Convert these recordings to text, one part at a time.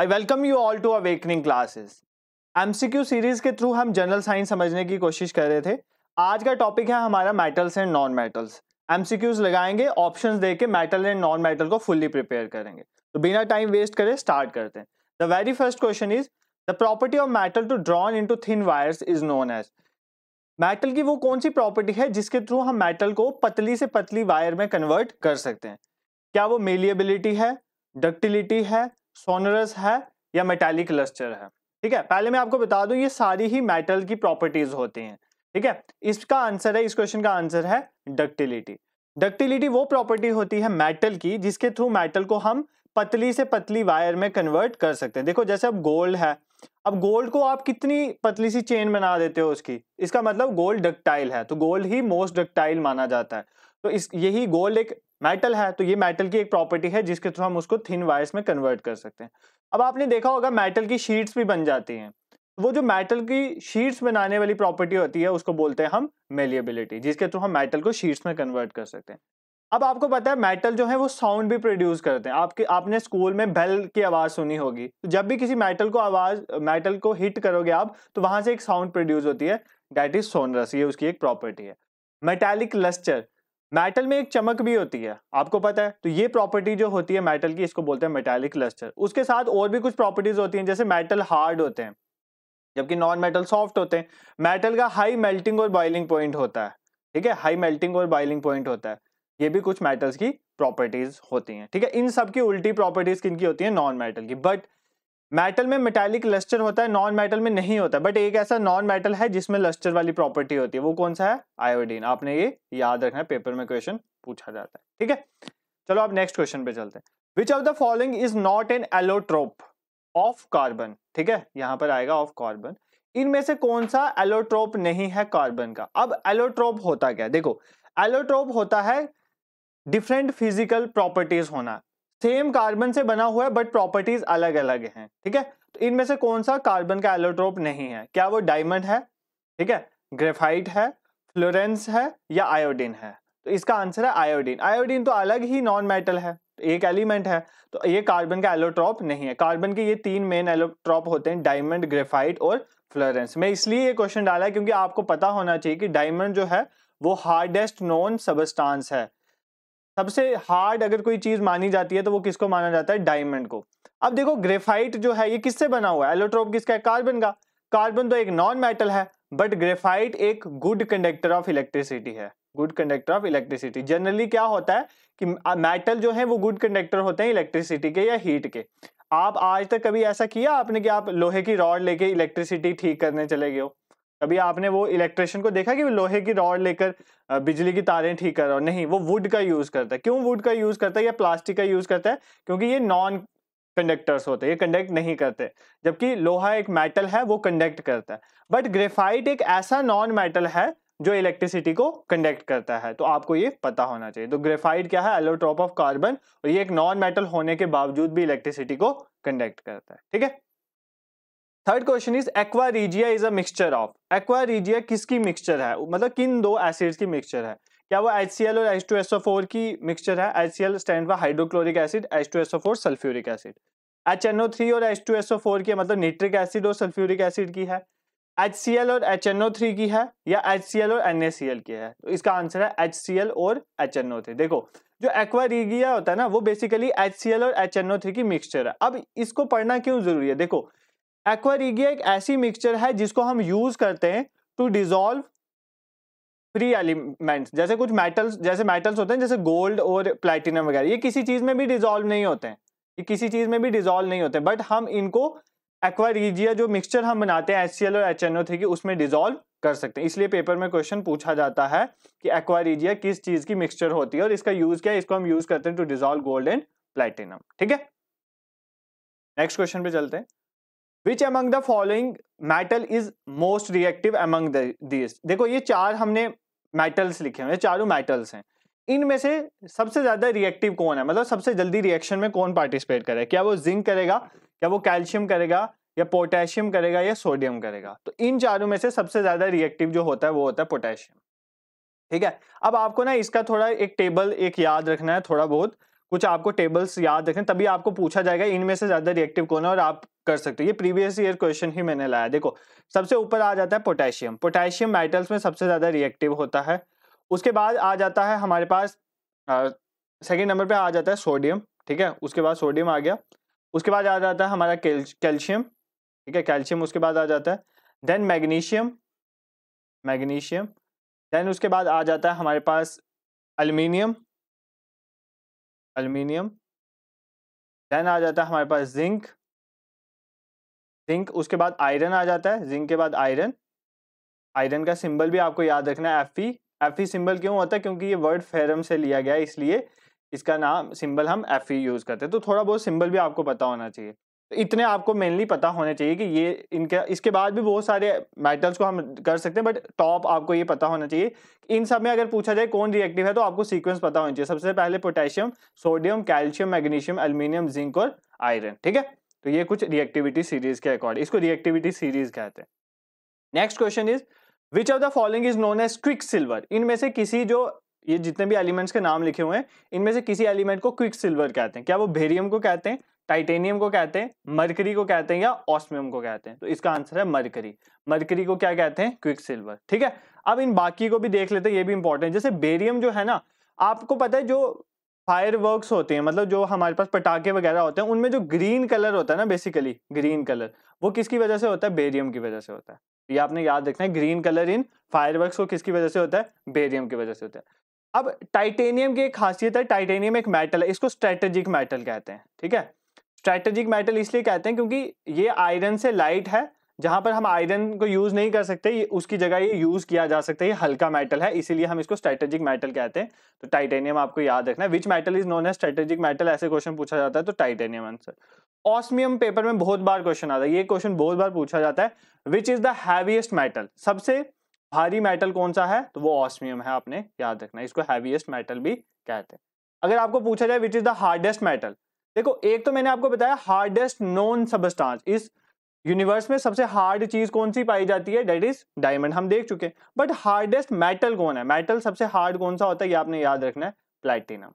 I welcome you all to awakening classes MCQ series के through हम general science समझने की कोशिश कर रहे थे आज का टॉपिक है हमारा metals and non metals MCQs लगाएंगे ऑप्शंस देके मेटल एंड नॉन मेटल को फुल्ली प्रिपेयर करेंगे तो बिना टाइम वेस्ट करें स्टार्ट करते हैं the very first question is the property of metal to drawn to thin wires is known as metal की वो कौन सी प्रॉपर्टी है जिसके थ्रू हम मेटल को पतली से पतली वायर में कन्वर्ट कर सकते हैं क्या वो मेलियबिलिटी है डक्टिलिटी है सोनरस है या मेटालिक लस्टर है ठीक है पहले मैं आपको बता दूं ये सारी ही मेटल की प्रॉपर्टीज होती हैं ठीक है इसका आंसर है इस क्वेश्चन का आंसर है डक्टिलिटी डक्टिलिटी वो प्रॉपर्टी होती है मेटल की जिसके थ्रू मेटल को हम पतली से पतली वायर में कन्वर्ट कर सकते हैं देखो जैसे अब गोल्ड है अब गोल्ड को आप कितनी पतली सी चेन बना देते हो उसकी इसका मतलब गोल्ड डक्टाइल है तो गोल्ड ही मोस्ट डक्टाइल माना जाता है तो इस यही गोल्ड एक मेटल है तो ये मेटल की एक प्रॉपर्टी है जिसके थ्रू हम उसको थिन वायर्स में कन्वर्ट कर सकते हैं अब आपने देखा होगा मेटल की शीट्स भी बन जाती हैं वो जो मेटल की शीट्स बनाने वाली प्रॉपर्टी होती है उसको बोलते हैं हम मेलियबिलिटी जिसके थ्रू हम मेटल को शीट्स में कन्वर्ट कर सकते हैं अब आपको पता है मेटल जो है वो साउंड भी प्रोड्यूस करते हैं आपके आपने स्कूल में बेल की आवाज़ सुनी होगी तो जब भी किसी मेटल को आवाज़ मेटल को हिट करोगे आप तो वहां से एक साउंड प्रोड्यूस होती है डैट इज सोनरस ये उसकी एक प्रॉपर्टी है मेटेलिक लस्चर मेटल में एक चमक भी होती है आपको पता है तो ये प्रॉपर्टी जो होती है मेटल की इसको बोलते हैं मेटालिक लस्टर उसके साथ और भी कुछ प्रॉपर्टीज होती हैं जैसे मेटल हार्ड होते हैं जबकि नॉन मेटल सॉफ्ट होते हैं मेटल का हाई मेल्टिंग और बॉइलिंग पॉइंट होता है ठीक है हाई मेल्टिंग और बॉइलिंग पॉइंट होता है ये भी कुछ मेटल्स की प्रॉपर्टीज होती हैं ठीक है इन सब की उल्टी प्रॉपर्टीज किन की होती है नॉन मेटल की बट मेटल में मेटालिक लस्टर होता है नॉन मेटल में नहीं होता बट एक ऐसा नॉन मेटल है जिसमें लस्टर वाली प्रॉपर्टी होती है वो कौन सा है आयोडीन आपने ये याद रखना है पेपर में क्वेश्चन पूछा जाता है ठीक है चलो आप नेक्स्ट क्वेश्चन पे चलते हैं which of the following is not an allotrope of carbon ठीक है यहाँ पर आएगा ऑफ कार्बन इनमें से कौन सा एलोट्रोप नहीं है कार्बन का अब एलोट्रोप होता क्या देखो एलोट्रोप होता है डिफरेंट फिजिकल प्रॉपर्टीज होना सेम कार्बन से बना हुआ है बट प्रॉपर्टीज अलग अलग हैं ठीक है तो इनमें से कौन सा कार्बन का एलोट्रोप नहीं है क्या वो डायमंड है ठीक है ग्रेफाइट है फ्लोरेंस है या आयोडीन है तो इसका आंसर है आयोडीन आयोडीन तो अलग ही नॉन मेटल है एक एलिमेंट है तो ये कार्बन का एलोट्रॉप नहीं है कार्बन के ये तीन मेन एलोट्रॉप होते हैं डायमंड ग्रेफाइट और फ्लोरेंस मैं इसलिए ये क्वेश्चन डाला क्योंकि आपको पता होना चाहिए कि डायमंड जो है वो हार्डेस्ट नॉन सबस्टांस है सबसे हार्ड अगर कोई चीज मानी जाती है तो वो किसको माना जाता है डायमंड को अब देखो ग्रेफाइट जो है ये किससे बना हुआ है एलोट्रोप किसका है कार्बन का कार्बन तो एक नॉन मेटल है बट ग्रेफाइट एक गुड कंडक्टर ऑफ इलेक्ट्रिसिटी है good conductor of electricity generally क्या होता है कि मेटल जो है वो गुड कंडक्टर होते हैं इलेक्ट्रिसिटी के या हीट के आप आज तक कभी ऐसा किया आपने कि आप लोहे की रॉड लेके इलेक्ट्रिसिटी ठीक करने चले गए हो कभी आपने वो इलेक्ट्रिशियन को देखा कि वो लोहे की रॉड लेकर बिजली की तारें ठीक कर रहा हो नहीं वो वुड का यूज़ करता है क्यों वुड का यूज़ करता है या प्लास्टिक का यूज़ करता है क्योंकि ये नॉन कंडक्टर्स होते हैं ये कंडक्ट नहीं करते जबकि लोहा एक मेटल है वो कंडक्ट करता है बट ग्रेफाइट एक ऐसा नॉन मेटल है जो इलेक्ट्रिसिटी को कंडक्ट करता है तो आपको ये पता होना चाहिए तो ग्रेफाइट क्या है एलोट्रॉप ऑफ कार्बन और ये एक नॉन मेटल होने के बावजूद भी इलेक्ट्रिसिटी को कंडक्ट करता है ठीक है third question is aqua regia is a mixture of aqua regia किसकी मिक्सचर है मतलब किन दो एसिड्स की मिक्सचर है क्या वो एच और एच की मिक्सचर है H C L stand for hydrochloric acid H sulphuric acid H और एच की मतलब nitric एसिड और सल्फ्यूरिक एसिड की है एच और एच की है या एच और एन की है तो इसका आंसर है एच और एच देखो जो एक्वारीगिया होता है ना वो बेसिकली एच और एच की मिक्सचर है अब इसको पढ़ना क्यों जरूरी है देखो एक्वारीगिया एक ऐसी मिक्सचर है जिसको हम यूज करते हैं टू डिजोल्व फ्री एलिमेंट्स जैसे कुछ मेटल्स जैसे मेटल्स होते हैं जैसे गोल्ड और प्लेटिनम वगैरह ये किसी चीज में भी डिजोल्व नहीं होते हैं ये किसी चीज में भी डिजोल्व नहीं होते बट हम इनको एक्वारिजिया जो मिक्सचर हम बनाते हैं एच और एच एन की उसमें डिजोल्व कर सकते हैं इसलिए पेपर में क्वेश्चन पूछा जाता है कि एक्वारिजिया किस चीज की मिक्सचर होती है और इसका यूज क्या है इसको हम यूज करते हैं to dissolve gold and platinum ठीक है नेक्स्ट क्वेश्चन पे चलते हैं which among the following metal is most reactive among these देखो ये चार हमने मेटल्स लिखे हुए चारों मेटल्स हैं इनमें से सबसे ज्यादा रिएक्टिव कौन है मतलब सबसे जल्दी रिएक्शन में कौन पार्टिसिपेट करे क्या वो जिंक करेगा क्या वो कैल्शियम करेगा या पोटेशियम करेगा या सोडियम करेगा तो इन चारों में से सबसे ज्यादा रिएक्टिव जो होता है वो होता है पोटेशियम ठीक है अब आपको ना इसका थोड़ा एक टेबल एक याद रखना है थोड़ा बहुत कुछ आपको टेबल्स याद रखें तभी आपको पूछा जाएगा इनमें से ज्यादा रिएक्टिव कौन है और आप कर सकते हो ये प्रीवियस ईयर क्वेश्चन ही मैंने लाया देखो सबसे ऊपर आ जाता है पोटेशियम पोटेशियम मेटल्स में सबसे ज़्यादा रिएक्टिव होता है उसके बाद आ जाता है हमारे पास सेकेंड नंबर पर आ जाता है सोडियम ठीक है उसके बाद सोडियम आ गया उसके बाद आ जाता है हमारा कैल्शियम ठीक है कैल्शियम उसके बाद आ जाता है देन मैग्नीशियम मैग्नीशियम देन उसके बाद आ जाता है हमारे पास अल्मीनियम अल्मीनियम देन आ जाता है हमारे पास जिंक जिंक उसके बाद आयरन आ जाता है जिंक के बाद आयरन आयरन का सिंबल भी आपको याद रखना है F E F E symbol क्यों होता है क्योंकि ये वर्ड फेरम से लिया गया है इसलिए इसका नाम सिंबल हम एफ ई यूज़ करते हैं तो थोड़ा बहुत सिंबल भी आपको पता होना चाहिए तो इतने आपको मेनली पता होने चाहिए कि ये इनका इसके बाद भी बहुत सारे मेटल्स को हम कर सकते हैं बट टॉप आपको ये पता होना चाहिए इन सब में अगर पूछा जाए कौन रिएक्टिव है तो आपको सीक्वेंस पता होना चाहिए सबसे पहले potassium sodium calcium magnesium aluminium zinc और आयरन ठीक है तो ये कुछ रिएक्टिविटी सीरीज के अकॉर्डिंग इसको रिएक्टिविटी सीरीज कहते हैं next question is which of the following is known as quick silver इनमें से किसी जो ये जितने भी एलिमेंट्स के नाम लिखे हुए हैं इनमें से किसी एलिमेंट को क्विक सिल्वर कहते हैं क्या वो बेरियम को कहते हैं टाइटेनियम को कहते हैं मरकरी को कहते हैं या ऑस्मियम को कहते हैं तो इसका आंसर है मरकरी मरकरी को क्या कहते हैं क्विक सिल्वर ठीक है अब इन बाकी को भी देख लेते हैं ये भी इंपॉर्टेंट जैसे बेरियम जो है ना आपको पता है जो फायर वर्कस होते हैं मतलब जो हमारे पास पटाखे वगैरह होते हैं उनमें जो ग्रीन कलर होता है ना बेसिकली ग्रीन कलर वो किसकी वजह से होता है बेरियम की वजह से होता है ये आपने याद रखना है green colour in fireworks को किसकी वजह से होता है बेरियम की वजह से होता है अब टाइटेनियम की एक खासियत है टाइटेनियम एक मेटल है इसको स्ट्रेटेजिक मेटल कहते हैं ठीक है स्ट्रेटेजिक मेटल इसलिए कहते हैं क्योंकि ये आयरन से लाइट है जहां पर हम आयरन को यूज नहीं कर सकते उसकी जगह ये यूज किया जा सकता है ये हल्का मेटल है इसीलिए हम इसको स्ट्रेटेजिक मेटल कहते हैं तो टाइटेनियम आपको याद रखना है विच मेटल इज नोन है स्ट्रेटेजिक मेटल ऐसे क्वेश्चन पूछा जाता है तो टाइटेनियम आंसर ऑस्मियम पेपर में बहुत बार क्वेश्चन आता है ये क्वेश्चन बहुत बार पूछा जाता है विच इज दैवीएस्ट मेटल सबसे भारी मेटल कौन सा है तो वो ऑस्मियम है आपने याद रखना इसको हैवीएस्ट मेटल भी कहते हैं अगर आपको पूछा जाए which is the hardest metal देखो एक तो मैंने आपको बताया हार्डेस्ट नॉन सबस्टांस इस यूनिवर्स में सबसे हार्ड चीज कौन सी पाई जाती है डेट इज डायमंड हम देख चुके हैं बट हार्डेस्ट मेटल कौन है मेटल सबसे हार्ड कौन सा होता है ये आपने याद रखना है प्लैटिनम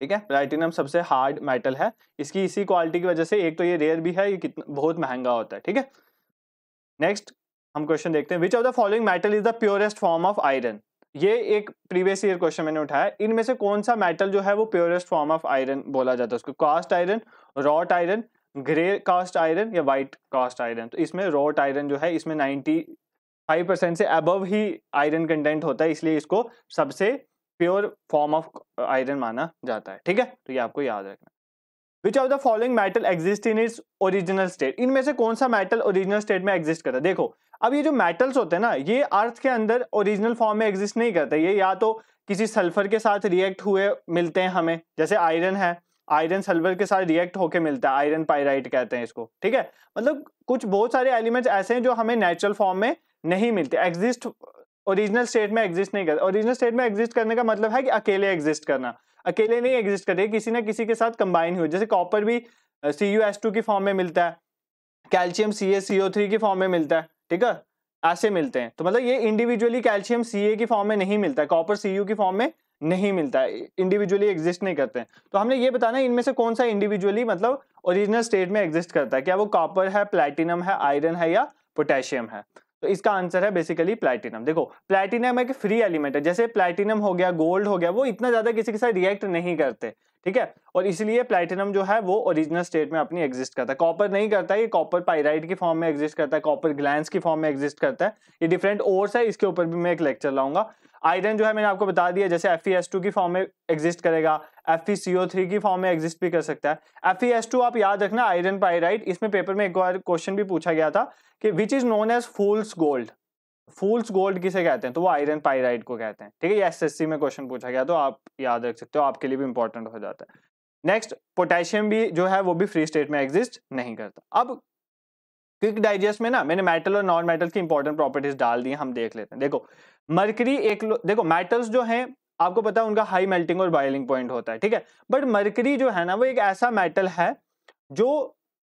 ठीक है प्लैटिनम सबसे हार्ड मेटल है इसकी इसी क्वालिटी की वजह से एक तो ये रेयर भी है ये कितना बहुत महंगा होता है ठीक है नेक्स्ट हम क्वेश्चन देखते हैं which of the following metal is the purest form of iron ये एक प्रीवियस ईयर क्वेश्चन मैंने उठाया इनमें से कौन सा मेटल जो है वो प्योरेस्ट फॉर्म ऑफ आयरन बोला जाता है उसको cast iron wrought iron grey cast iron या वाइट कास्ट आयरन तो इसमें रॉट आयरन जो है इसमें नाइन्टी फाइव परसेंट से अबव ही आयरन कंटेंट होता है इसलिए इसको सबसे प्योर फॉर्म ऑफ आयरन माना जाता है ठीक है तो ये आपको याद रखना which of the following metal exist in its original state इनमें से कौन सा मेटल ओरिजिनल स्टेट में एग्जिस्ट करता है देखो अब ये जो मेटल्स होते हैं ना ये अर्थ के अंदर ओरिजिनल फॉर्म में एग्जिस्ट नहीं करते ये या तो किसी सल्फर के साथ रिएक्ट हुए मिलते हैं हमें जैसे आयरन है आयरन सल्वर के साथ रिएक्ट होके मिलता है आयरन पाइराइट कहते हैं इसको ठीक है मतलब कुछ बहुत सारे एलिमेंट्स ऐसे हैं जो हमें नेचुरल फॉर्म में नहीं मिलते एग्जिस्ट ओरिजिनल स्टेट में एग्जिस्ट नहीं करते ओरिजिनल स्टेट में एग्जिस्ट करने का मतलब है कि अकेले एग्जिस्ट करना अकेले नहीं एग्जिस्ट करते किसी ना किसी के साथ कंबाइन हुए जैसे कॉपर भी सी यू एस टू की फॉर्म में मिलता है calcium C A C O three की फॉर्म में मिलता है ठीक है ऐसे मिलते हैं तो मतलब ये इंडिविजुअली कैल्शियम सी ए की फॉर्म में नहीं मिलता है कॉपर सी यू की फॉर्म में नहीं मिलता है इंडिविजुअली एग्जिस्ट नहीं करते हैं तो हमने ये बताना इनमें से कौन सा इंडिविजुअली मतलब ओरिजिनल स्टेट में एग्जिस्ट करता है क्या वो कॉपर है प्लेटिनम है आयरन है या पोटेशियम है तो इसका आंसर है बेसिकली प्लेटिनम देखो प्लेटिनम एक फ्री एलिमेंट है जैसे प्लेटिनम हो गया गोल्ड हो गया वो इतना ज्यादा किसी के साथ रिएक्ट नहीं करते ठीक है और इसलिए प्लेटिनम जो है वो ओरिजिनल स्टेट में अपनी एग्जिस्ट करता है कॉपर नहीं करता है ये कॉपर पाइराइड की फॉर्म में एग्जिस्ट करता है कॉपर ग्लैंड की फॉर्म में एग्जिस्ट करता है ये डिफरेंट ओर्स है इसके ऊपर भी मैं एक लेक्चर लाऊंगा आयरन जो है मैंने आपको बता दिया जैसे एफ की फॉर्म में एग्जिस्ट करेगा एफ की फॉर्म में एग्जिस्ट भी कर सकता है एफ आप याद रखना आयरन पाइराइड इसमें पेपर में एक बार क्वेश्चन भी पूछा गया था कि which is known as fool's gold fool's gold किसे कहते हैं तो वो आयरन पाइराइड को कहते हैं ठीक है एस एस में क्वेश्चन पूछा गया तो आप याद रख सकते हो आपके लिए भी इंपॉर्टेंट हो जाता है नेक्स्ट पोटेशियम भी जो है वो भी फ्री स्टेट में एग्जिस्ट नहीं करता अब क्विक डाइजेस्ट में ना मैंने मेटल और नॉन मेटल की इंपॉर्टेंट प्रॉपर्टीज डाल दी हम देख लेते हैं देखो मरकरी एक देखो मेटल्स जो है आपको पता है उनका हाई मेल्टिंग और बॉइलिंग पॉइंट होता है ठीक है बट मरकरी जो है ना वो एक ऐसा मेटल है जो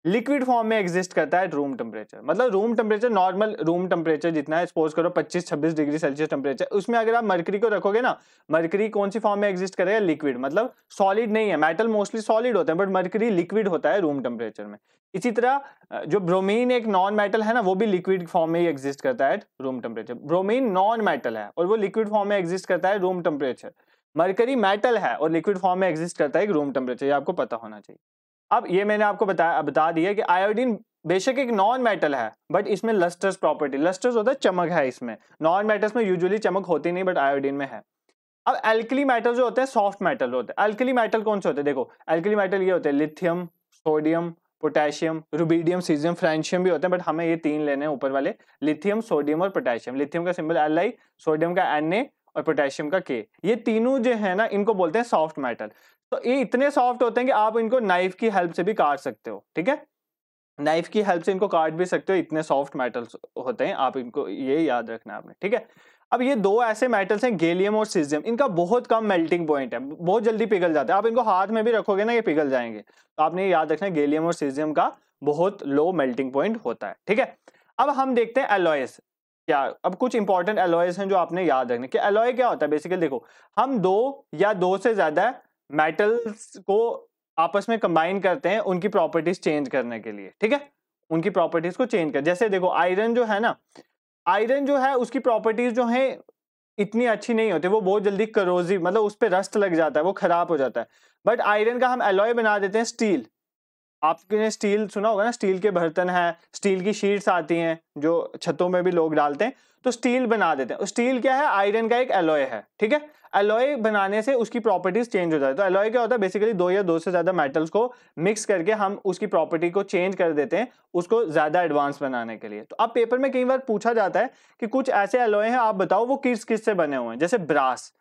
लिक्विड फॉर्म में एग्जिस्ट करता है रूम टेम्परेचर मतलब room temperature normal room temperature जितना है सपोज करो 25-26 डिग्री सेल्सियस टेम्परेचर उसमें अगर आप मरकरी को रखोगे ना मरकरी कौन सी फॉर्म में एग्जिस्ट करेगा लिक्विड मतलब सॉलिड नहीं है मेटल मोस्टली सॉलिड होते हैं बट मरकरी लिक्विड होता है रूम टेम्परेचर में इसी तरह जो ब्रोमीन एक नॉन मेटल है ना वो भी लिक्विड फॉर्म में ही एग्जिस्ट करता है room temperature bromine non metal है और वो लिक्विड फॉर्म में एग्जिस्ट करता है रूम टेम्परेचर मरकरी मेटल है और लिक्विड फॉर्म में एग्जिस्ट करता है रूम टेम्परेचर ये आपको पता होना चाहिए अब ये मैंने आपको बताया बता दिया कि आयोडीन बेशक एक नॉन मेटल है बट इसमें लस्टर्स प्रॉपर्टी लस्टर्स होता है चमक है इसमें नॉन मेटल्स में यूजुअली चमक होती नहीं बट आयोडीन में है अब एल्कली मेटल जो होते हैं सॉफ्ट मेटल होते हैं एल्कली मेटल कौन से होते हैं देखो एल्कली मेटल ये होते हैं lithium sodium potassium rubidium caesium francium भी होते हैं बट हमें ये तीन लेने हैं ऊपर वाले लिथियम सोडियम और पोटेशियम लिथियम का सिंबल एल आई सोडियम का एन ए और पोटेशियम का के ये तीनों जो है ना इनको बोलते हैं सॉफ्ट मेटल तो ये इतने सॉफ्ट होते हैं कि आप इनको नाइफ की हेल्प से भी काट सकते हो ठीक है नाइफ की हेल्प से इनको काट भी सकते हो इतने सॉफ्ट मेटल्स होते हैं आप इनको ये याद रखना आपने ठीक है अब ये दो ऐसे मेटल्स हैं गेलियम और सीजियम इनका बहुत कम मेल्टिंग पॉइंट है बहुत जल्दी पिघल जाते हैं आप इनको हाथ में भी रखोगे ना ये पिघल जाएंगे तो आपने याद रखना गेलियम और सीजियम का बहुत लो मेल्टिंग पॉइंट होता है ठीक है अब हम देखते हैं एलॉयस क्या अब कुछ इंपॉर्टेंट एलॉयज हैं जो आपने याद रखने कि एलॉय क्या होता है बेसिकली देखो हम दो या दो से ज्यादा मेटल्स को आपस में कंबाइन करते हैं उनकी प्रॉपर्टीज चेंज करने के लिए ठीक है उनकी प्रॉपर्टीज को चेंज कर जैसे देखो आयरन जो है ना आयरन जो है उसकी प्रॉपर्टीज जो है इतनी अच्छी नहीं होती वो बहुत जल्दी करोजी मतलब उस पर रस्ट लग जाता है वो खराब हो जाता है बट आयरन का हम एलॉय बना देते हैं स्टील आपने स्टील सुना होगा ना स्टील के बर्तन हैं स्टील की शीट्स आती हैं जो छतों में भी लोग डालते हैं तो स्टील बना देते हैं स्टील क्या है आयरन का एक एलोय है ठीक है एलोय बनाने से उसकी प्रॉपर्टीज चेंज हो जाती है तो एलोय क्या होता है बेसिकली दो या दो से ज़्यादा मेटल्स को मिक्स करके हम उसकी प्रॉपर्टी को चेंज कर देते हैं उसको ज़्यादा एडवांस बनाने के लिए तो अब पेपर में कई बार पूछा जाता है कि कुछ ऐसे एलोय हैं आप बताओ वो किस किस से बने हुए हैं जैसे ब्रास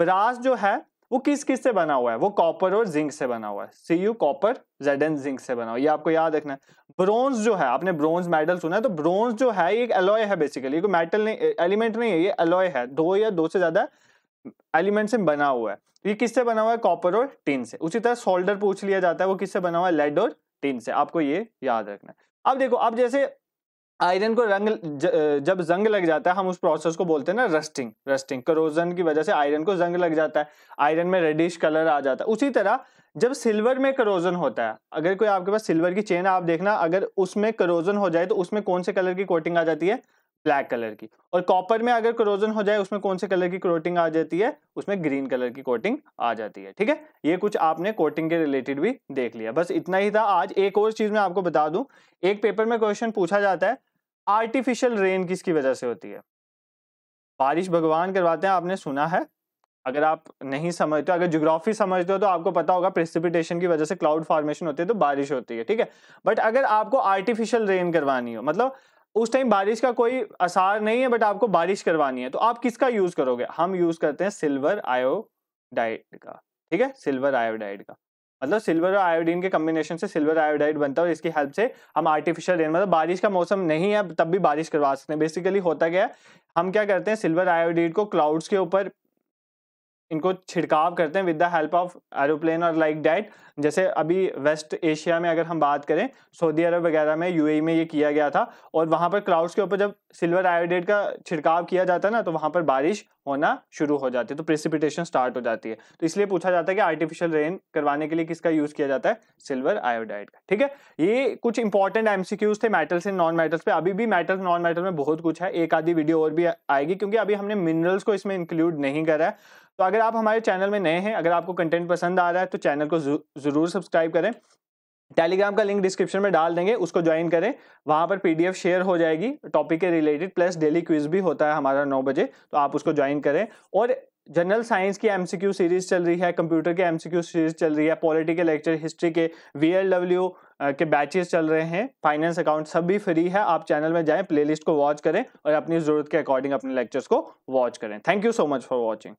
ब्रास जो है वो किस किस से बना हुआ है वो कॉपर और जिंक से बना हुआ है C U copper Z N zinc से बना हुआ ये आपको याद रखना है ब्रोंज जो है आपने ब्रोंज मेडल सुना है तो ब्रोंज जो है ये एक है बेसिकली कोई मेटल नहीं एलिमेंट नहीं है ये अलॉय है दो या दो से ज्यादा एलिमेंट से बना हुआ है तो ये किससे बना हुआ है कॉपर और टीन से उसी तरह सोल्डर पूछ लिया जाता है वो किससे बना हुआ है लेड और टीन से आपको ये याद रखना है अब देखो अब जैसे आयरन को रंग जब जंग लग जाता है हम उस प्रोसेस को बोलते हैं ना रस्टिंग रस्टिंग करोजन की वजह से आयरन को जंग लग जाता है आयरन में रेडिश कलर आ जाता है उसी तरह जब सिल्वर में करोजन होता है अगर कोई आपके पास सिल्वर की चेन आप देखना अगर उसमें करोजन हो जाए तो उसमें कौन से कलर की कोटिंग आ जाती है ब्लैक कलर की और कॉपर में अगर क्रोजन हो जाए उसमें कौन से कलर की कोटिंग आ जाती है उसमें ग्रीन कलर की कोटिंग आ जाती है ठीक है ये कुछ आपने कोटिंग के रिलेटेड भी देख लिया बस इतना ही था आज एक और चीज मैं आपको बता दूं एक पेपर में क्वेश्चन पूछा जाता है आर्टिफिशियल रेन किसकी वजह से होती है बारिश भगवान करवाते हैं आपने सुना है अगर आप नहीं समझते हो अगर ज्योग्राफी समझते हो तो आपको पता होगा प्रेसिपिटेशन की वजह से क्लाउड फॉर्मेशन होती है तो बारिश होती है ठीक है बट अगर आपको आर्टिफिशियल रेन करवानी हो मतलब उस टाइम बारिश का कोई आसार नहीं है बट आपको बारिश करवानी है तो आप किसका यूज करोगे हम यूज करते हैं सिल्वर आयोडाइड का ठीक है सिल्वर आयोडाइड का मतलब सिल्वर और आयोडीन के कम्बिनेशन से सिल्वर आयोडाइड बनता है और इसकी हेल्प से हम आर्टिफिशियल रेन मतलब बारिश का मौसम नहीं है तब भी बारिश करवा सकते हैं बेसिकली होता क्या है हम क्या करते हैं सिल्वर आयोडीन को क्लाउड्स के ऊपर इनको छिड़काव करते हैं with the help of aeroplane और लाइक डैट जैसे अभी वेस्ट एशिया में अगर हम बात करें सऊदी अरब वगैरह में यूएई e में ये किया गया था और वहाँ पर क्लाउड्स के ऊपर जब सिल्वर आयोडेट का छिड़काव किया जाता है ना तो वहाँ पर बारिश होना शुरू हो जाती है तो प्रेसिपिटेशन स्टार्ट हो जाती है तो इसलिए पूछा जाता है कि आर्टिफिशियल रेन करवाने के लिए किसका यूज़ किया जाता है सिल्वर आयोडाइड का ठीक है ये कुछ इंपॉर्टेंट एमसीक्यूज थे मेटल्स एंड नॉन मेटल्स पर अभी भी मेटल्स नॉन मेटल में बहुत कुछ है एक आधी वीडियो और भी आएगी क्योंकि अभी हमने मिनरल्स को इसमें इंक्लूड नहीं करा है तो अगर आप हमारे चैनल में नए हैं अगर आपको कंटेंट पसंद आ रहा है तो चैनल को ज़रूर सब्सक्राइब करें टेलीग्राम का लिंक डिस्क्रिप्शन में डाल देंगे उसको ज्वाइन करें वहाँ पर पीडीएफ शेयर हो जाएगी टॉपिक के रिलेटेड प्लस डेली क्विज भी होता है हमारा नौ बजे तो आप उसको ज्वाइन करें और जनरल साइंस की एमसीक्यू सीरीज चल रही है कंप्यूटर की एमसीक्यू सीरीज चल रही है पॉलिटी के लेक्चर हिस्ट्री के वी के बैचेस चल रहे हैं फाइनेंस अकाउंट सब भी फ्री है आप चैनल में जाएँ प्ले को वॉच करें और अपनी ज़रूरत के अकॉर्डिंग अपने लेक्चर्स को वॉच करें thank you so much for watching